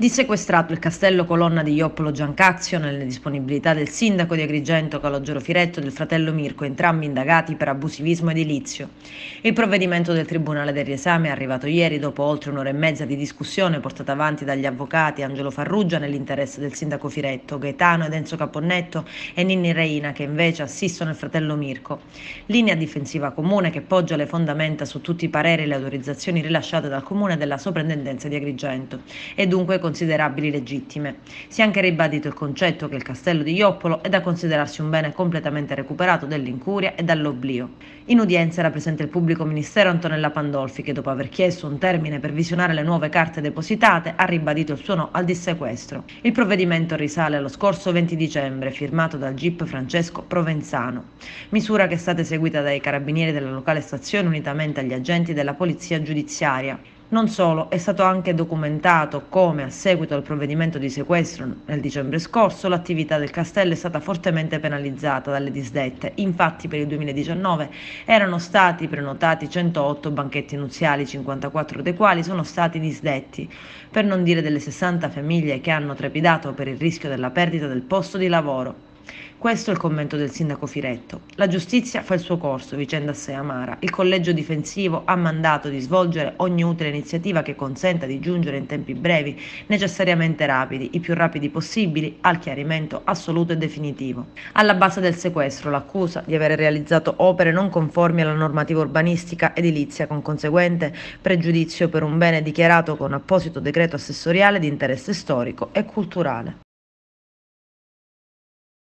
di sequestrato il castello colonna di Ioppolo Giancazio nelle disponibilità del sindaco di Agrigento Calogero Firetto e del fratello Mirko, entrambi indagati per abusivismo edilizio. Il provvedimento del Tribunale del riesame è arrivato ieri dopo oltre un'ora e mezza di discussione portata avanti dagli avvocati Angelo Farrugia nell'interesse del sindaco Firetto, Gaetano ed Enzo Caponnetto e Ninni Reina che invece assistono il fratello Mirko. Linea difensiva comune che poggia le fondamenta su tutti i pareri e le autorizzazioni rilasciate dal comune della soprintendenza di Agrigento. E dunque considerabili legittime. Si è anche ribadito il concetto che il castello di Ioppolo è da considerarsi un bene completamente recuperato dall'incuria e dall'oblio. In udienza era presente il pubblico ministero Antonella Pandolfi che dopo aver chiesto un termine per visionare le nuove carte depositate ha ribadito il suo no al dissequestro. Il provvedimento risale allo scorso 20 dicembre, firmato dal GIP Francesco Provenzano, misura che è stata eseguita dai carabinieri della locale stazione unitamente agli agenti della polizia giudiziaria. Non solo, è stato anche documentato come, a seguito del provvedimento di sequestro nel dicembre scorso, l'attività del castello è stata fortemente penalizzata dalle disdette. Infatti, per il 2019 erano stati prenotati 108 banchetti nuziali, 54 dei quali sono stati disdetti, per non dire delle 60 famiglie che hanno trepidato per il rischio della perdita del posto di lavoro. Questo è il commento del sindaco Firetto. La giustizia fa il suo corso, vicenda assai amara. Il collegio difensivo ha mandato di svolgere ogni utile iniziativa che consenta di giungere in tempi brevi, necessariamente rapidi, i più rapidi possibili, al chiarimento assoluto e definitivo. Alla base del sequestro l'accusa di aver realizzato opere non conformi alla normativa urbanistica edilizia con conseguente pregiudizio per un bene dichiarato con apposito decreto assessoriale di interesse storico e culturale.